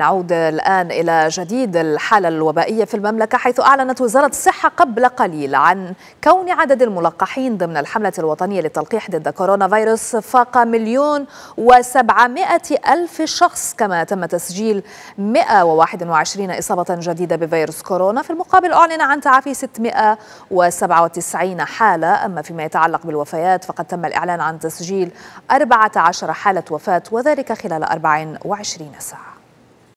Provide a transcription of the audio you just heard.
نعود الآن إلى جديد الحالة الوبائية في المملكة حيث أعلنت وزارة الصحة قبل قليل عن كون عدد الملقحين ضمن الحملة الوطنية للتلقيح ضد كورونا فيروس فاق مليون وسبعمائة ألف شخص كما تم تسجيل 121 إصابة جديدة بفيروس كورونا في المقابل أعلن عن تعافي 697 حالة أما فيما يتعلق بالوفيات فقد تم الإعلان عن تسجيل 14 حالة وفاة وذلك خلال 24 ساعة